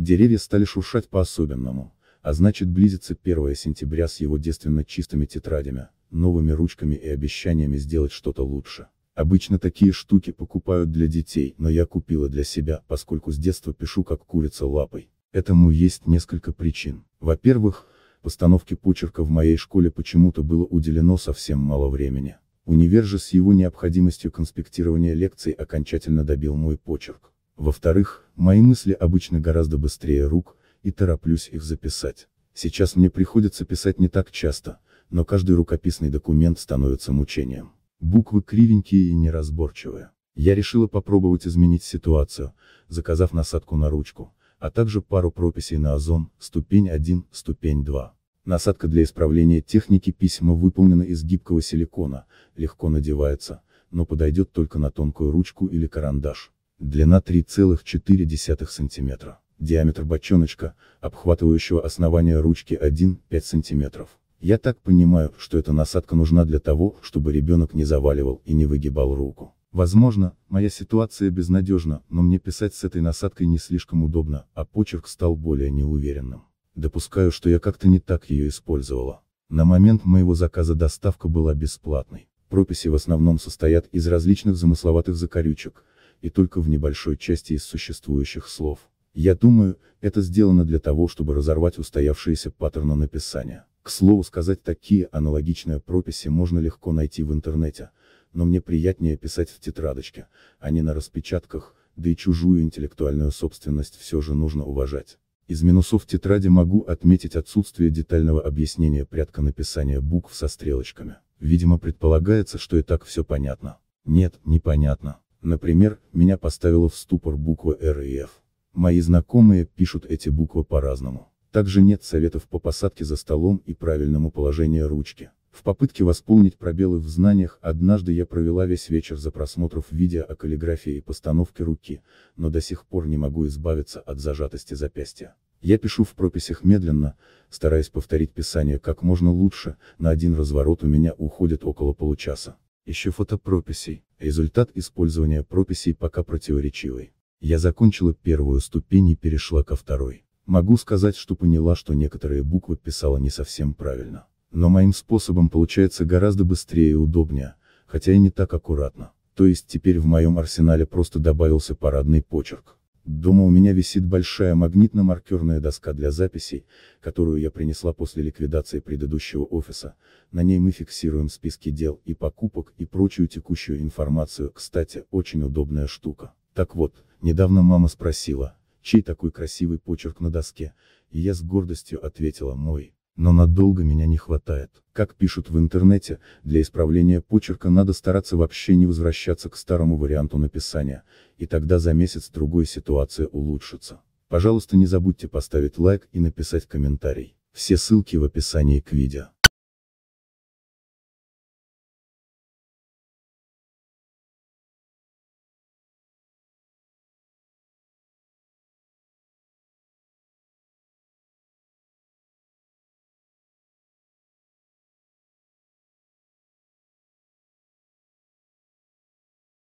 Деревья стали шуршать по-особенному, а значит близится 1 сентября с его девственно чистыми тетрадями, новыми ручками и обещаниями сделать что-то лучше. Обычно такие штуки покупают для детей, но я купила для себя, поскольку с детства пишу как курица лапой. Этому есть несколько причин. Во-первых, постановке почерка в моей школе почему-то было уделено совсем мало времени. Универ же с его необходимостью конспектирования лекций окончательно добил мой почерк. Во-вторых, мои мысли обычно гораздо быстрее рук, и тороплюсь их записать. Сейчас мне приходится писать не так часто, но каждый рукописный документ становится мучением. Буквы кривенькие и неразборчивые. Я решила попробовать изменить ситуацию, заказав насадку на ручку, а также пару прописей на озон, ступень 1, ступень 2. Насадка для исправления техники письма выполнена из гибкого силикона, легко надевается, но подойдет только на тонкую ручку или карандаш длина 3,4 см, диаметр бочоночка, обхватывающего основание ручки 1,5 см. Я так понимаю, что эта насадка нужна для того, чтобы ребенок не заваливал и не выгибал руку. Возможно, моя ситуация безнадежна, но мне писать с этой насадкой не слишком удобно, а почерк стал более неуверенным. Допускаю, что я как-то не так ее использовала. На момент моего заказа доставка была бесплатной. Прописи в основном состоят из различных замысловатых закорючек, и только в небольшой части из существующих слов. Я думаю, это сделано для того, чтобы разорвать устоявшиеся паттерны написания. К слову сказать, такие аналогичные прописи можно легко найти в интернете, но мне приятнее писать в тетрадочке, а не на распечатках, да и чужую интеллектуальную собственность все же нужно уважать. Из минусов тетради могу отметить отсутствие детального объяснения порядка написания букв со стрелочками. Видимо предполагается, что и так все понятно. Нет, непонятно. Например, меня поставила в ступор буква «Р» и «Ф». Мои знакомые пишут эти буквы по-разному. Также нет советов по посадке за столом и правильному положению ручки. В попытке восполнить пробелы в знаниях, однажды я провела весь вечер за просмотром видео о каллиграфии и постановке руки, но до сих пор не могу избавиться от зажатости запястья. Я пишу в прописях медленно, стараясь повторить писание как можно лучше, на один разворот у меня уходит около получаса. Еще фотопрописей. Результат использования прописей пока противоречивый. Я закончила первую ступень и перешла ко второй. Могу сказать, что поняла, что некоторые буквы писала не совсем правильно. Но моим способом получается гораздо быстрее и удобнее, хотя и не так аккуратно. То есть теперь в моем арсенале просто добавился парадный почерк. Дома у меня висит большая магнитно-маркерная доска для записей, которую я принесла после ликвидации предыдущего офиса, на ней мы фиксируем списки дел и покупок и прочую текущую информацию, кстати, очень удобная штука. Так вот, недавно мама спросила, чей такой красивый почерк на доске, и я с гордостью ответила мой но надолго меня не хватает. Как пишут в интернете, для исправления почерка надо стараться вообще не возвращаться к старому варианту написания, и тогда за месяц-другой ситуация улучшится. Пожалуйста не забудьте поставить лайк и написать комментарий. Все ссылки в описании к видео.